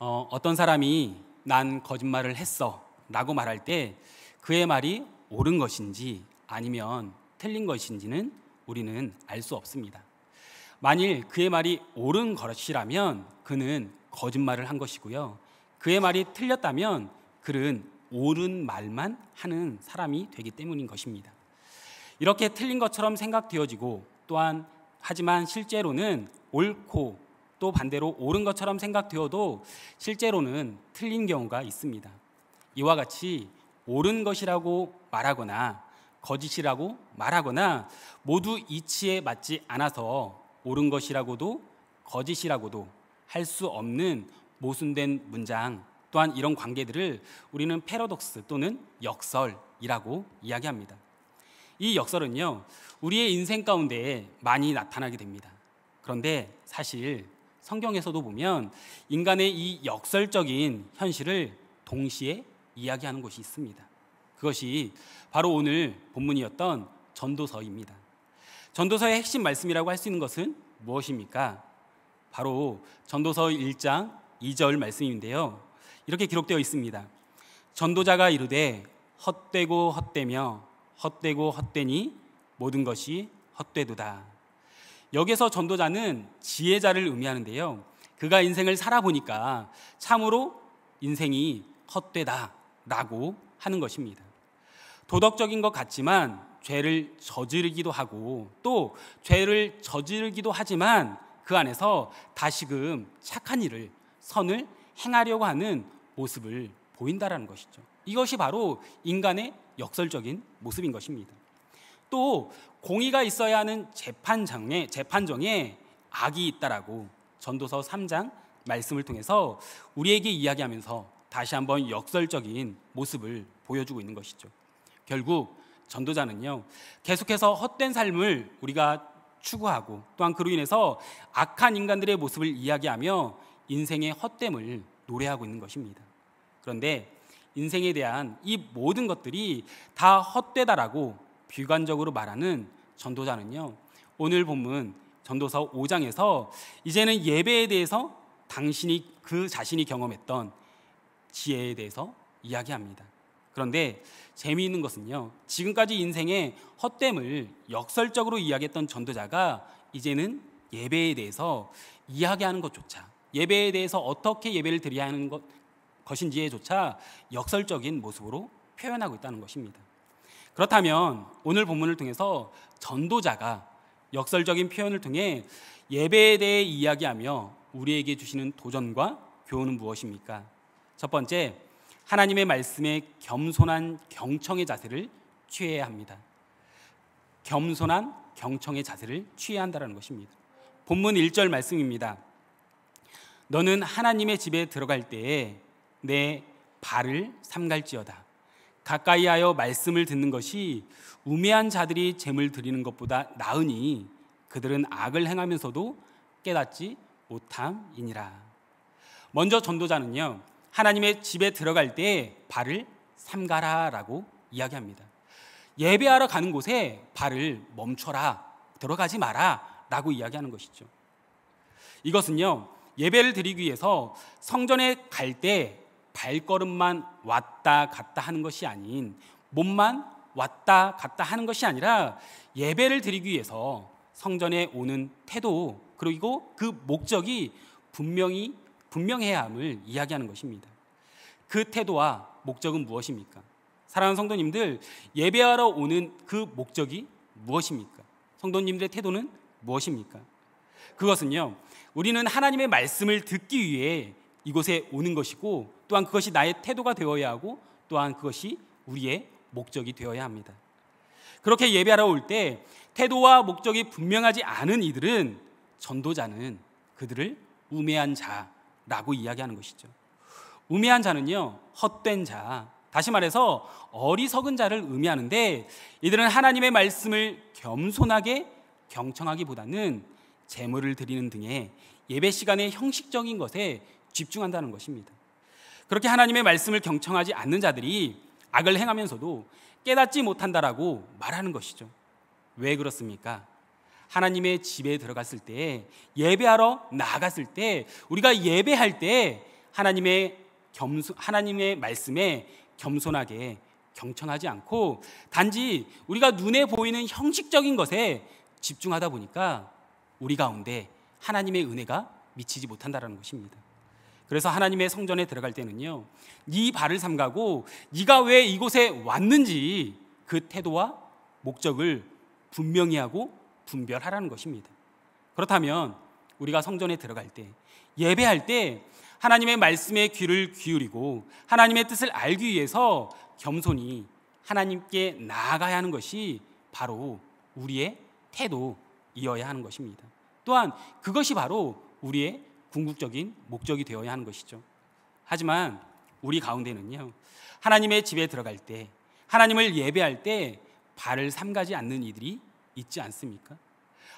어, 어떤 사람이 난 거짓말을 했어 라고 말할 때 그의 말이 옳은 것인지 아니면 틀린 것인지는 우리는 알 수 없습니다. 만일 그의 말이 옳은 것이라면 그는 거짓말을 한 것이고요. 그의 말이 틀렸다면 그는 옳은 말만 하는 사람이 되기 때문인 것입니다. 이렇게 틀린 것처럼 생각되어지고 또한 하지만 실제로는 옳고 또 반대로 옳은 것처럼 생각되어도 실제로는 틀린 경우가 있습니다. 이와 같이 옳은 것이라고 말하거나 거짓이라고 말하거나 모두 이치에 맞지 않아서 옳은 것이라고도 거짓이라고도 할 수 없는 모순된 문장 또한 이런 관계들을 우리는 패러독스 또는 역설이라고 이야기합니다. 이 역설은요 우리의 인생 가운데 많이 나타나게 됩니다. 그런데 사실 성경에서도 보면 인간의 이 역설적인 현실을 동시에 이야기하는 곳이 있습니다. 그것이 바로 오늘 본문이었던 전도서입니다. 전도서의 핵심 말씀이라고 할 수 있는 것은 무엇입니까? 바로 전도서 1장 2절 말씀인데요. 이렇게 기록되어 있습니다. 전도자가 이르되 헛되고 헛되며 헛되고 헛되니 모든 것이 헛되도다. 여기서 전도자는 지혜자를 의미하는데요. 그가 인생을 살아보니까 참으로 인생이 헛되다 라고 하는 것입니다. 도덕적인 것 같지만 죄를 저지르기도 하고 또 죄를 저지르기도 하지만 그 안에서 다시금 착한 일을 선을 행하려고 하는 모습을 보인다라는 것이죠. 이것이 바로 인간의 역설적인 모습인 것입니다. 또 공의가 있어야 하는 재판장에 재판정에 악이 있다라고 전도서 3장 말씀을 통해서 우리에게 이야기하면서 다시 한번 역설적인 모습을 보여주고 있는 것이죠. 결국 전도자는요. 계속해서 헛된 삶을 우리가 추구하고 또한 그로 인해서 악한 인간들의 모습을 이야기하며 인생의 헛됨을 노래하고 있는 것입니다. 그런데 인생에 대한 이 모든 것들이 다 헛되다라고 비관적으로 말하는 전도자는요. 오늘 본문 전도서 5장에서 이제는 예배에 대해서 당신이 그 자신이 경험했던 지혜에 대해서 이야기합니다. 그런데 재미있는 것은요. 지금까지 인생의 헛됨을 역설적으로 이야기했던 전도자가 이제는 예배에 대해서 이야기하는 것조차 예배에 대해서 어떻게 예배를 드려야 하는 것, 것인지에조차 역설적인 모습으로 표현하고 있다는 것입니다. 그렇다면 오늘 본문을 통해서 전도자가 역설적인 표현을 통해 예배에 대해 이야기하며 우리에게 주시는 도전과 교훈은 무엇입니까? 첫 번째, 하나님의 말씀에 겸손한 경청의 자세를 취해야 합니다. 겸손한 경청의 자세를 취해야 한다는 것입니다. 본문 1절 말씀입니다. 너는 하나님의 집에 들어갈 때에 내 발을 삼갈지어다. 가까이하여 말씀을 듣는 것이 우매한 자들이 재물 드리는 것보다 나으니 그들은 악을 행하면서도 깨닫지 못함이니라. 먼저 전도자는요 하나님의 집에 들어갈 때 발을 삼가라라고 이야기합니다. 예배하러 가는 곳에 발을 멈춰라 들어가지 마라라고 이야기하는 것이죠. 이것은요 예배를 드리기 위해서 성전에 갈때 발걸음만 왔다 갔다 하는 것이 아닌 몸만 왔다 갔다 하는 것이 아니라 예배를 드리기 위해서 성전에 오는 태도 그리고 그 목적이 분명히 분명해야 함을 이야기하는 것입니다. 그 태도와 목적은 무엇입니까? 사랑하는 성도님들, 예배하러 오는 그 목적이 무엇입니까? 성도님들의 태도는 무엇입니까? 그것은요, 우리는 하나님의 말씀을 듣기 위해 이곳에 오는 것이고 또한 그것이 나의 태도가 되어야 하고 또한 그것이 우리의 목적이 되어야 합니다. 그렇게 예배하러 올 때 태도와 목적이 분명하지 않은 이들은 전도자는 그들을 우매한 자라고 이야기하는 것이죠. 우매한 자는요, 헛된 자. 다시 말해서 어리석은 자를 의미하는데 이들은 하나님의 말씀을 겸손하게 경청하기보다는 재물을 드리는 등의 예배 시간의 형식적인 것에 집중한다는 것입니다. 그렇게 하나님의 말씀을 경청하지 않는 자들이 악을 행하면서도 깨닫지 못한다라고 말하는 것이죠. 왜 그렇습니까? 하나님의 집에 들어갔을 때 예배하러 나갔을때 우리가 예배할 때 하나님의 겸손 하나님의 말씀에 겸손하게 경청하지 않고 단지 우리가 눈에 보이는 형식적인 것에 집중하다 보니까 우리 가운데 하나님의 은혜가 미치지 못한다라는 것입니다. 그래서 하나님의 성전에 들어갈 때는요. 네 발을 삼가고 네가 왜 이곳에 왔는지 그 태도와 목적을 분명히 하고 분별하라는 것입니다. 그렇다면 우리가 성전에 들어갈 때 예배할 때 하나님의 말씀에 귀를 기울이고 하나님의 뜻을 알기 위해서 겸손히 하나님께 나아가야 하는 것이 바로 우리의 태도이어야 하는 것입니다. 또한 그것이 바로 우리의 궁극적인 목적이 되어야 하는 것이죠. 하지만 우리 가운데는요. 하나님의 집에 들어갈 때 하나님을 예배할 때 발을 삼가지 않는 이들이 있지 않습니까?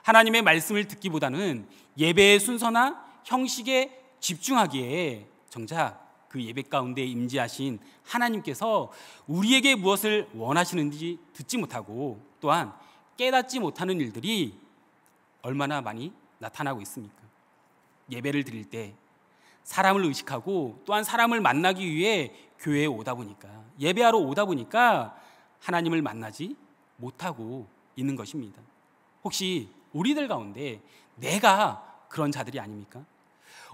하나님의 말씀을 듣기보다는 예배의 순서나 형식에 집중하기에 정작 그 예배 가운데 임재하신 하나님께서 우리에게 무엇을 원하시는지 듣지 못하고 또한 깨닫지 못하는 일들이 얼마나 많이 나타나고 있습니까? 예배를 드릴 때 사람을 의식하고 또한 사람을 만나기 위해 교회에 오다 보니까 예배하러 오다 보니까 하나님을 만나지 못하고 있는 것입니다. 혹시 우리들 가운데 내가 그런 자들이 아닙니까?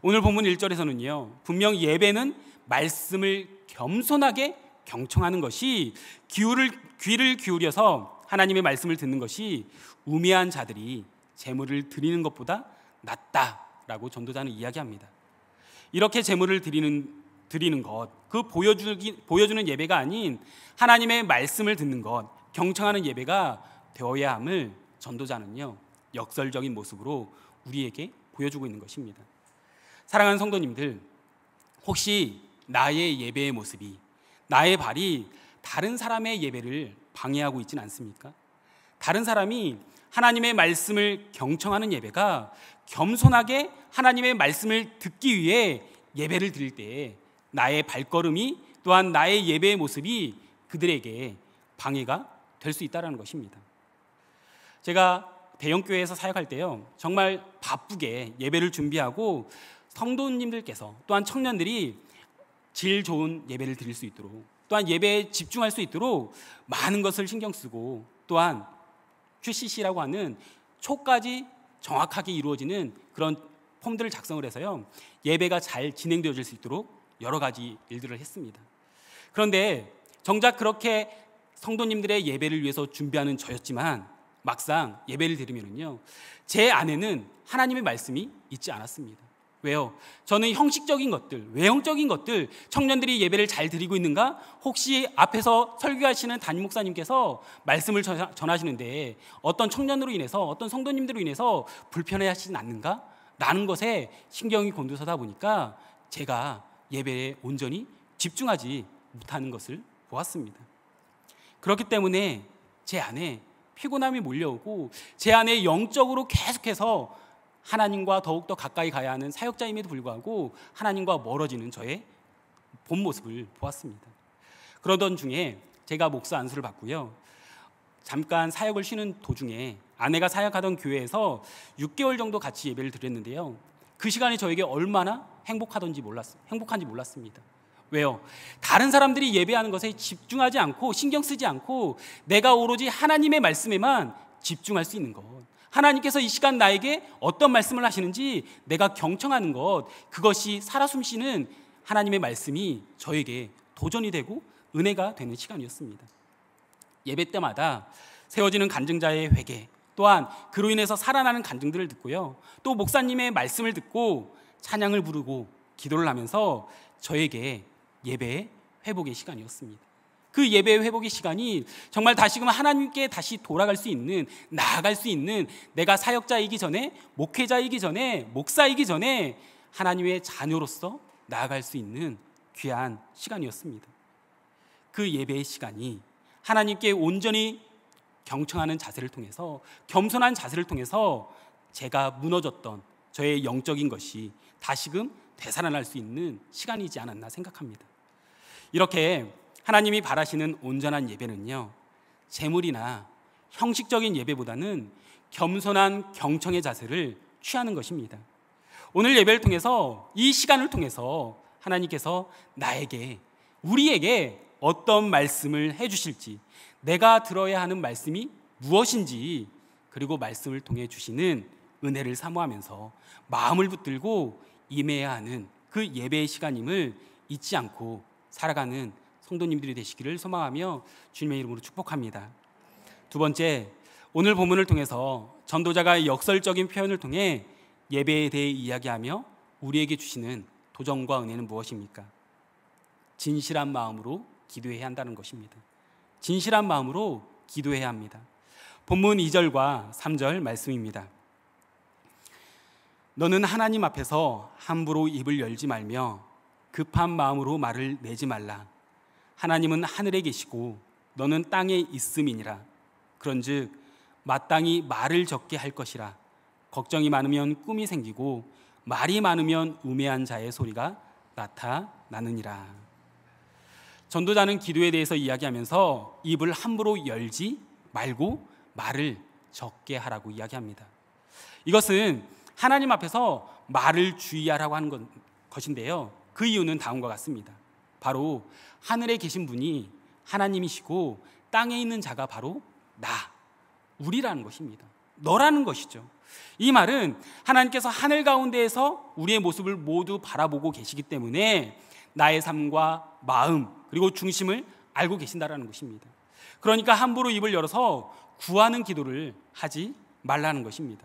오늘 본문 1절에서는요. 분명 예배는 말씀을 겸손하게 경청하는 것이 귀를 귀를 기울여서 하나님의 말씀을 듣는 것이 우매한 자들이 제물을 드리는 것보다 낫다 라고 전도자는 이야기합니다. 이렇게 제물을 드리는 드리는 것, 그 보여주기, 보여주는 예배가 아닌 하나님의 말씀을 듣는 것, 경청하는 예배가 되어야 함을 전도자는요 역설적인 모습으로 우리에게 보여주고 있는 것입니다. 사랑하는 성도님들, 혹시 나의 예배의 모습이 나의 발이 다른 사람의 예배를 방해하고 있지 않습니까? 다른 사람이 하나님의 말씀을 경청하는 예배가 겸손하게 하나님의 말씀을 듣기 위해 예배를 드릴 때 나의 발걸음이 또한 나의 예배의 모습이 그들에게 방해가 될 수있다는 것입니다. 제가 대형 교회에서 사역할 때요. 정말 바쁘게 예배를 준비하고 성도님들께서 또한 청년들이 질 좋은 예배를 드릴 수 있도록 또한 예배에 집중할 수 있도록 많은 것을 신경 쓰고 또한 QCC라고 하는 초까지 정확하게 이루어지는 그런 폼들을 작성을 해서요. 예배가 잘 진행되어질 수 있도록 여러 가지 일들을 했습니다. 그런데 정작 그렇게 성도님들의 예배를 위해서 준비하는 저였지만 막상 예배를 드리면요. 제 안에는 하나님의 말씀이 있지 않았습니다. 왜요? 저는 형식적인 것들, 외형적인 것들, 청년들이 예배를 잘 드리고 있는가? 혹시 앞에서 설교하시는 담임 목사님께서 말씀을 전하시는데 어떤 청년으로 인해서 어떤 성도님들로 인해서 불편해 하시진 않는가? 라는 것에 신경이 곤두서다 보니까 제가 예배에 온전히 집중하지 못하는 것을 보았습니다. 그렇기 때문에 제 안에 피곤함이 몰려오고 제 안에 영적으로 계속해서 하나님과 더욱더 가까이 가야 하는 사역자임에도 불구하고 하나님과 멀어지는 저의 본 모습을 보았습니다. 그러던 중에 제가 목사 안수를 받고요. 잠깐 사역을 쉬는 도중에 아내가 사역하던 교회에서 6개월 정도 같이 예배를 드렸는데요. 그 시간이 저에게 얼마나 행복하던지 몰랐, 행복한지 몰랐습니다. 왜요? 다른 사람들이 예배하는 것에 집중하지 않고 신경 쓰지 않고 내가 오로지 하나님의 말씀에만 집중할 수 있는 것. 하나님께서 이 시간 나에게 어떤 말씀을 하시는지 내가 경청하는 것, 그것이 살아 숨쉬는 하나님의 말씀이 저에게 도전이 되고 은혜가 되는 시간이었습니다. 예배 때마다 세워지는 간증자의 회개, 또한 그로 인해서 살아나는 간증들을 듣고요. 또 목사님의 말씀을 듣고 찬양을 부르고 기도를 하면서 저에게 예배의 회복의 시간이었습니다. 그 예배 회복의 시간이 정말 다시금 하나님께 다시 돌아갈 수 있는 나아갈 수 있는 내가 사역자이기 전에 목회자이기 전에 목사이기 전에 하나님의 자녀로서 나아갈 수 있는 귀한 시간이었습니다. 그 예배의 시간이 하나님께 온전히 경청하는 자세를 통해서 겸손한 자세를 통해서 제가 무너졌던 저의 영적인 것이 다시금 되살아날 수 있는 시간이지 않았나 생각합니다. 이렇게 하나님이 바라시는 온전한 예배는요, 재물이나 형식적인 예배보다는 겸손한 경청의 자세를 취하는 것입니다. 오늘 예배를 통해서 이 시간을 통해서 하나님께서 나에게 우리에게 어떤 말씀을 해 주실지 내가 들어야 하는 말씀이 무엇인지 그리고 말씀을 통해 주시는 은혜를 사모하면서 마음을 붙들고 임해야 하는 그 예배의 시간임을 잊지 않고 살아가는 성도님들이 되시기를 소망하며 주님의 이름으로 축복합니다. 두 번째, 오늘 본문을 통해서 전도자가 역설적인 표현을 통해 예배에 대해 이야기하며 우리에게 주시는 도전과 은혜는 무엇입니까? 진실한 마음으로 기도해야 한다는 것입니다. 진실한 마음으로 기도해야 합니다. 본문 2절과 3절 말씀입니다. 너는 하나님 앞에서 함부로 입을 열지 말며 급한 마음으로 말을 내지 말라. 하나님은 하늘에 계시고 너는 땅에 있음이니라. 그런즉 마땅히 말을 적게 할 것이라. 걱정이 많으면 꿈이 생기고 말이 많으면 우매한 자의 소리가 나타나느니라. 전도자는 기도에 대해서 이야기하면서 입을 함부로 열지 말고 말을 적게 하라고 이야기합니다. 이것은 하나님 앞에서 말을 주의하라고 하는 것인데요. 그 이유는 다음과 같습니다. 바로 하늘에 계신 분이 하나님이시고 땅에 있는 자가 바로 나, 우리라는 것입니다. 너라는 것이죠. 이 말은 하나님께서 하늘 가운데에서 우리의 모습을 모두 바라보고 계시기 때문에 나의 삶과 마음 그리고 중심을 알고 계신다라는 것입니다. 그러니까 함부로 입을 열어서 구하는 기도를 하지 말라는 것입니다.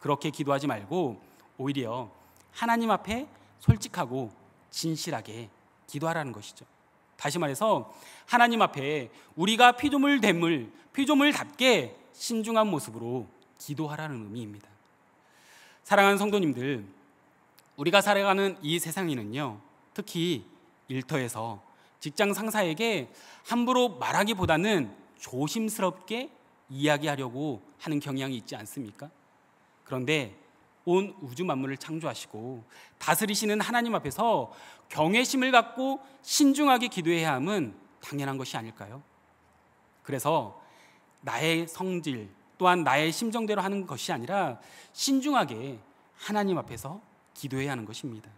그렇게 기도하지 말고 오히려 하나님 앞에 솔직하고 진실하게 기도하라는 것이죠. 다시 말해서 하나님 앞에 우리가 피조물 됨을 피조물답게 신중한 모습으로 기도하라는 의미입니다. 사랑하는 성도님들, 우리가 살아가는 이 세상에는요, 특히 일터에서 직장 상사에게 함부로 말하기보다는 조심스럽게 이야기하려고 하는 경향이 있지 않습니까? 그런데 온 우주 만물을 창조하시고 다스리시는 하나님 앞에서 경외심을 갖고 신중하게 기도해야 함은 당연한 것이 아닐까요? 그래서 나의 성질 또한 나의 심정대로 하는 것이 아니라 신중하게 하나님 앞에서 기도해야 하는 것입니다.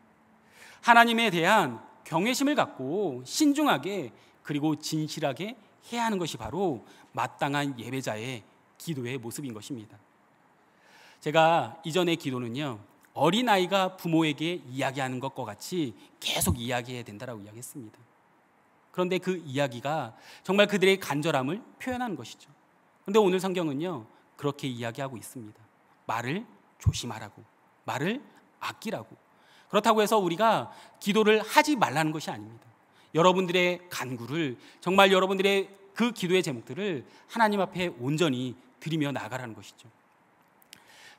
하나님에 대한 경외심을 갖고 신중하게 그리고 진실하게 해야 하는 것이 바로 마땅한 예배자의 기도의 모습인 것입니다. 제가 이전의 기도는요. 어린아이가 부모에게 이야기하는 것과 같이 계속 이야기해야 된다라고 이야기했습니다. 그런데 그 이야기가 정말 그들의 간절함을 표현한 것이죠. 그런데 오늘 성경은요. 그렇게 이야기하고 있습니다. 말을 조심하라고. 말을 아끼라고. 그렇다고 해서 우리가 기도를 하지 말라는 것이 아닙니다. 여러분들의 간구를 정말 여러분들의 그 기도의 제목들을 하나님 앞에 온전히 드리며 나가라는 것이죠.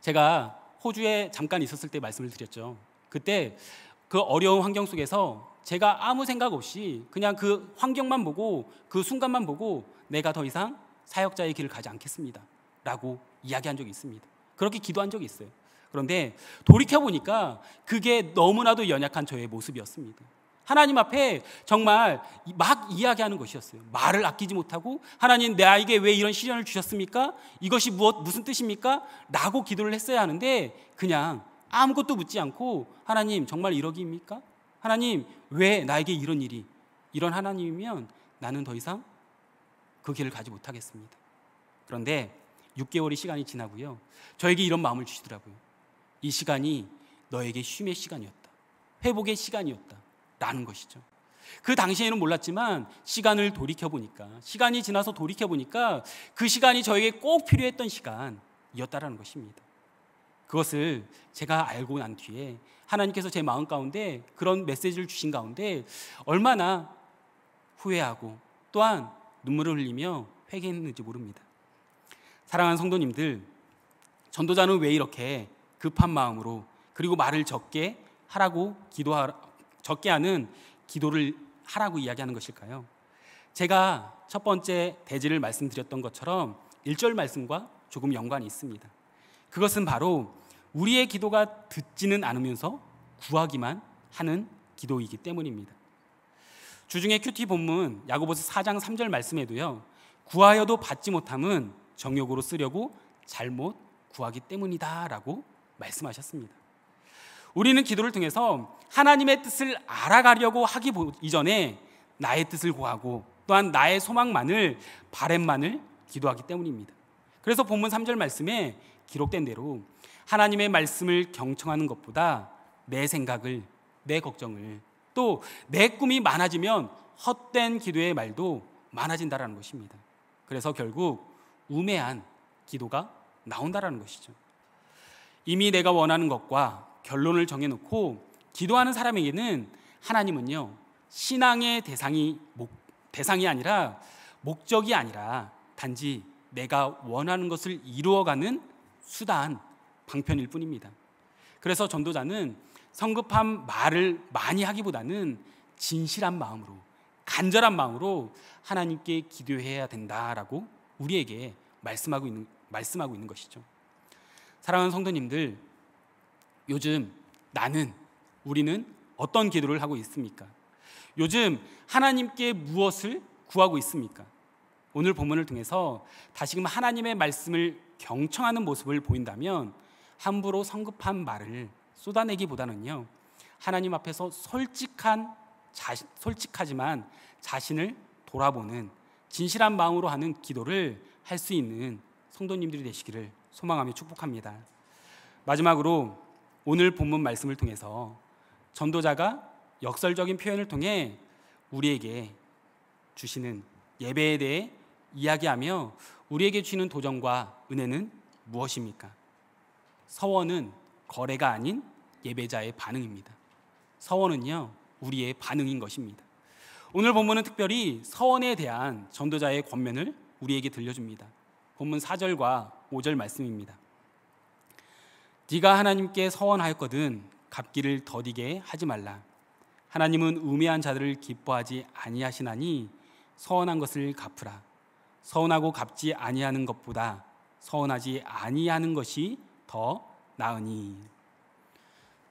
제가 호주에 잠깐 있었을 때 말씀을 드렸죠. 그때 그 어려운 환경 속에서 제가 아무 생각 없이 그냥 그 환경만 보고 그 순간만 보고 내가 더 이상 사역자의 길을 가지 않겠습니다. 라고 이야기한 적이 있습니다. 그렇게 기도한 적이 있어요. 그런데 돌이켜보니까 그게 너무나도 연약한 저의 모습이었습니다. 하나님 앞에 정말 막 이야기하는 것이었어요. 말을 아끼지 못하고 하나님 나에게 왜 이런 시련을 주셨습니까? 이것이 무엇 무슨 뜻입니까? 라고 기도를 했어야 하는데 그냥 아무것도 묻지 않고 하나님 정말 이러기입니까? 하나님 왜 나에게 이런 일이 이런 하나님이면 나는 더 이상 그 길을 가지 못하겠습니다. 그런데 6개월의 시간이 지나고요. 저에게 이런 마음을 주시더라고요. 이 시간이 너에게 쉼의 시간이었다. 회복의 시간이었다. 라는 것이죠. 그 당시에는 몰랐지만 시간을 돌이켜보니까, 시간이 지나서 돌이켜보니까 그 시간이 저에게 꼭 필요했던 시간이었다라는 것입니다. 그것을 제가 알고 난 뒤에 하나님께서 제 마음 가운데 그런 메시지를 주신 가운데 얼마나 후회하고 또한 눈물을 흘리며 회개했는지 모릅니다. 사랑하는 성도님들, 전도자는 왜 이렇게 급한 마음으로 그리고 말을 적게 하라고 기도하 적게 하는 기도를 하라고 이야기하는 것일까요? 제가 첫 번째 대지를 말씀드렸던 것처럼 1절 말씀과 조금 연관이 있습니다. 그것은 바로 우리의 기도가 듣지는 않으면서 구하기만 하는 기도이기 때문입니다. 주중에 큐티 본문 야고보서 4장 3절 말씀에도요. 구하여도 받지 못함은 정욕으로 쓰려고 잘못 구하기 때문이다라고 말씀하셨습니다. 우리는 기도를 통해서 하나님의 뜻을 알아가려고 하기 이전에 나의 뜻을 구하고 또한 나의 소망만을 바램만을 기도하기 때문입니다. 그래서 본문 3절 말씀에 기록된 대로 하나님의 말씀을 경청하는 것보다 내 생각을 내 걱정을 또 내 꿈이 많아지면 헛된 기도의 말도 많아진다라는 것입니다. 그래서 결국 우매한 기도가 나온다라는 것이죠. 이미 내가 원하는 것과 결론을 정해놓고 기도하는 사람에게는 하나님은요 신앙의 대상이 목, 대상이 아니라 목적이 아니라 단지 내가 원하는 것을 이루어가는 수단 방편일 뿐입니다. 그래서 전도자는 성급한 말을 많이 하기보다는 진실한 마음으로 간절한 마음으로 하나님께 기도해야 된다라고 우리에게 말씀하고 있는 말씀하고 있는 것이죠. 사랑하는 성도님들, 요즘 나는 우리는 어떤 기도를 하고 있습니까? 요즘 하나님께 무엇을 구하고 있습니까? 오늘 본문을 통해서 다시금 하나님의 말씀을 경청하는 모습을 보인다면 함부로 성급한 말을 쏟아내기보다는요 하나님 앞에서 솔직한 자신, 솔직하지만 자신을 돌아보는 진실한 마음으로 하는 기도를 할 수 있는 성도님들이 되시기를 소망하며 축복합니다. 마지막으로 오늘 본문 말씀을 통해서 전도자가 역설적인 표현을 통해 우리에게 주시는 예배에 대해 이야기하며 우리에게 주는 도전과 은혜는 무엇입니까? 서원은 거래가 아닌 예배자의 반응입니다. 서원은요, 우리의 반응인 것입니다. 오늘 본문은 특별히 서원에 대한 전도자의 권면을 우리에게 들려줍니다. 본문 4절과 5절 말씀입니다. 네가 하나님께 서원하였거든 갚기를 더디게 하지 말라. 하나님은 우매한 자들을 기뻐하지 아니하시나니 서원한 것을 갚으라. 서원하고 갚지 아니하는 것보다 서원하지 아니하는 것이 더 나으니.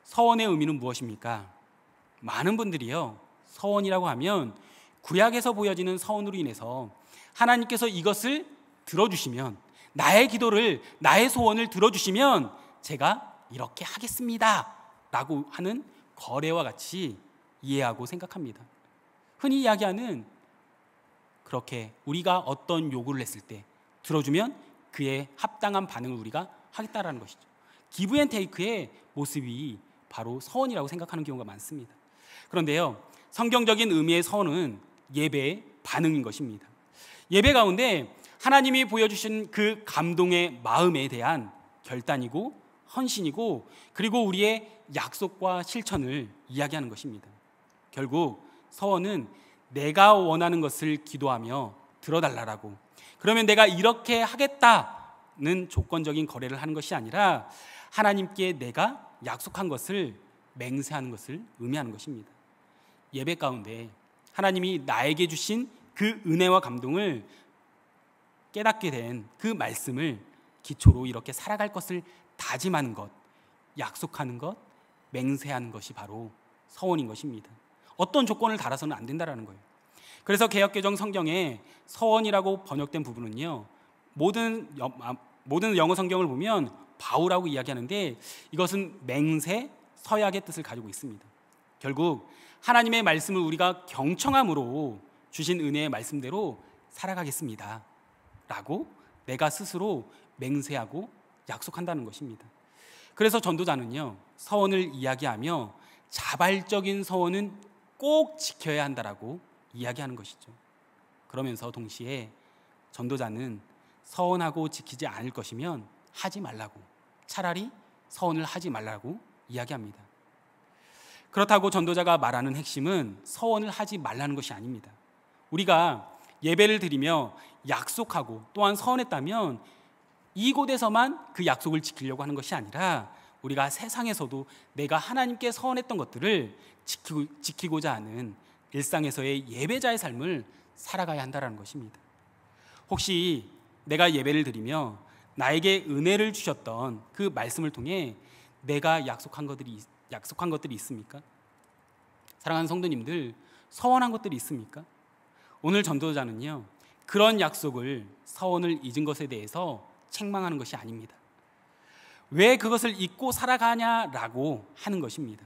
서원의 의미는 무엇입니까? 많은 분들이요. 서원이라고 하면 구약에서 보여지는 서원으로 인해서 하나님께서 이것을 들어주시면 나의 기도를 나의 소원을 들어주시면 제가 이렇게 하겠습니다. 라고 하는 거래와 같이 이해하고 생각합니다. 흔히 이야기하는 그렇게 우리가 어떤 요구를 했을 때 들어주면 그에 합당한 반응을 우리가 하겠다라는 것이죠. 기브 앤 테이크의 모습이 바로 서원이라고 생각하는 경우가 많습니다. 그런데요, 성경적인 의미의 서원은 예배의 반응인 것입니다. 예배 가운데 하나님이 보여주신 그 감동의 마음에 대한 결단이고 헌신이고 그리고 우리의 약속과 실천을 이야기하는 것입니다. 결국 서원은 내가 원하는 것을 기도하며 들어달라라고 그러면 내가 이렇게 하겠다는 조건적인 거래를 하는 것이 아니라 하나님께 내가 약속한 것을 맹세하는 것을 의미하는 것입니다. 예배 가운데 하나님이 나에게 주신 그 은혜와 감동을 깨닫게 된 그 말씀을 기초로 이렇게 살아갈 것을 다짐하는 것, 약속하는 것, 맹세하는 것이 바로 서원인 것입니다. 어떤 조건을 달아서는 안 된다라는 거예요. 그래서 개혁개정 성경에 서원이라고 번역된 부분은요. 모든 아, 모든 영어 성경을 보면 바우라고 이야기하는데 이것은 맹세, 서약의 뜻을 가지고 있습니다. 결국 하나님의 말씀을 우리가 경청함으로 주신 은혜의 말씀대로 살아가겠습니다. 라고 내가 스스로 맹세하고 약속한다는 것입니다. 그래서 전도자는요, 서원을 이야기하며 자발적인 서원은 꼭 지켜야 한다라고 이야기하는 것이죠. 그러면서 동시에 전도자는 서원하고 지키지 않을 것이면 하지 말라고 차라리 서원을 하지 말라고 이야기합니다. 그렇다고 전도자가 말하는 핵심은 서원을 하지 말라는 것이 아닙니다. 우리가 예배를 드리며 약속하고 또한 서원했다면 이곳에서만 그 약속을 지키려고 하는 것이 아니라 우리가 세상에서도 내가 하나님께 서원했던 것들을 지키고, 자 하는 일상에서의 예배자의 삶을 살아가야 한다는 것입니다. 혹시 내가 예배를 드리며 나에게 은혜를 주셨던 그 말씀을 통해 내가 약속한 것들이 약속한 것들이 있습니까? 사랑하는 성도님들, 서원한 것들이 있습니까? 오늘 전도자는요. 그런 약속을 서원을 잊은 것에 대해서 책망하는 것이 아닙니다. 왜 그것을 잊고 살아가냐라고 하는 것입니다.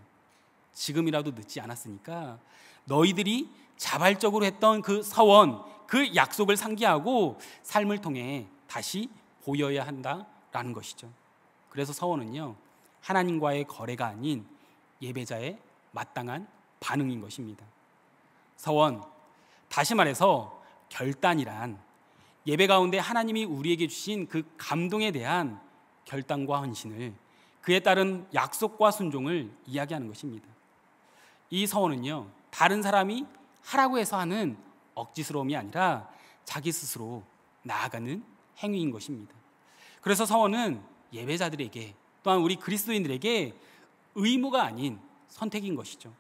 지금이라도 늦지 않았으니까 너희들이 자발적으로 했던 그 서원, 그 약속을 상기하고 삶을 통해 다시 보여야 한다라는 것이죠. 그래서 서원은요, 하나님과의 거래가 아닌 예배자의 마땅한 반응인 것입니다. 서원, 다시 말해서 결단이란 예배 가운데 하나님이 우리에게 주신 그 감동에 대한 결단과 헌신을 그에 따른 약속과 순종을 이야기하는 것입니다. 이 서원은요, 다른 사람이 하라고 해서 하는 억지스러움이 아니라 자기 스스로 나아가는 행위인 것입니다. 그래서 서원은 예배자들에게 또한 우리 그리스도인들에게 의무가 아닌 선택인 것이죠.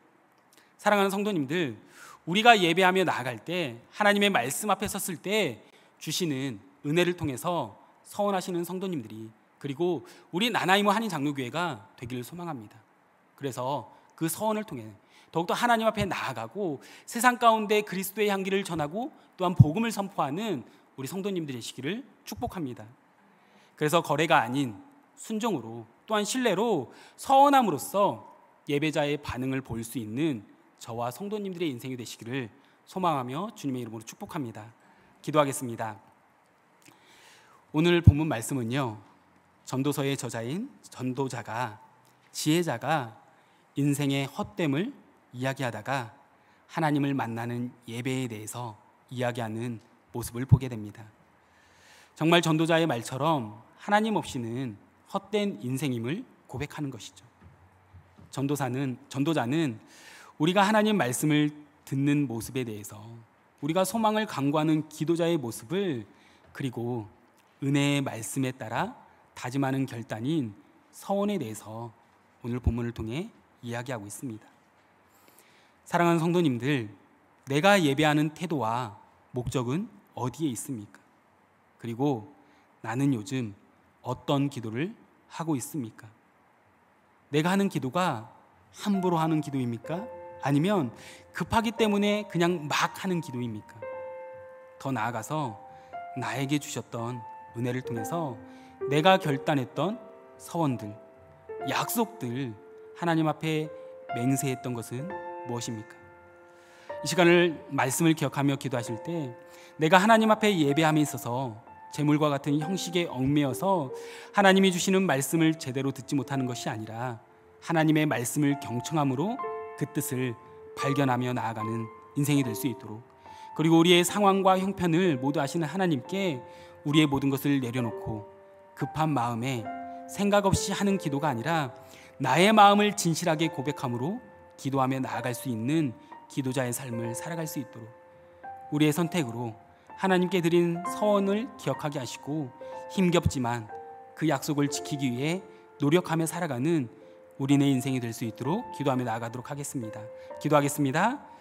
사랑하는 성도님들, 우리가 예배하며 나아갈 때 하나님의 말씀 앞에 섰을 때 주시는 은혜를 통해서 서원하시는 성도님들이 그리고 우리 나나이모 한인 장로교회가 되기를 소망합니다. 그래서 그 서원을 통해 더욱더 하나님 앞에 나아가고 세상 가운데 그리스도의 향기를 전하고 또한 복음을 선포하는 우리 성도님들이시기를 축복합니다. 그래서 거래가 아닌 순종으로 또한 신뢰로 서원함으로써 예배자의 반응을 볼 수 있는 저와 성도님들의 인생이 되시기를 소망하며 주님의 이름으로 축복합니다. 기도하겠습니다. 오늘 본문 말씀은요. 전도서의 저자인 전도자가 지혜자가 인생의 헛됨을 이야기하다가 하나님을 만나는 예배에 대해서 이야기하는 모습을 보게 됩니다. 정말 전도자의 말처럼 하나님 없이는 헛된 인생임을 고백하는 것이죠. 전도사는 전도자는 우리가 하나님 말씀을 듣는 모습에 대해서 우리가 소망을 강구하는 기도자의 모습을 그리고 은혜의 말씀에 따라 다짐하는 결단인 서원에 대해서 오늘 본문을 통해 이야기하고 있습니다. 사랑하는 성도님들, 내가 예배하는 태도와 목적은 어디에 있습니까? 그리고 나는 요즘 어떤 기도를 하고 있습니까? 내가 하는 기도가 함부로 하는 기도입니까? 아니면 급하기 때문에 그냥 막 하는 기도입니까? 더 나아가서 나에게 주셨던 은혜를 통해서 내가 결단했던 서원들, 약속들 하나님 앞에 맹세했던 것은 무엇입니까? 이 시간을 말씀을 기억하며 기도하실 때 내가 하나님 앞에 예배함에 있어서 재물과 같은 형식에 얽매여서 하나님이 주시는 말씀을 제대로 듣지 못하는 것이 아니라 하나님의 말씀을 경청함으로 그 뜻을 발견하며 나아가는 인생이 될 수 있도록 그리고 우리의 상황과 형편을 모두 아시는 하나님께 우리의 모든 것을 내려놓고 급한 마음에 생각 없이 하는 기도가 아니라 나의 마음을 진실하게 고백함으로 기도하며 나아갈 수 있는 기도자의 삶을 살아갈 수 있도록 우리의 선택으로 하나님께 드린 서원을 기억하게 하시고 힘겹지만 그 약속을 지키기 위해 노력하며 살아가는 우리네 인생이 될 수 있도록 기도하며 나아가도록 하겠습니다. 기도하겠습니다.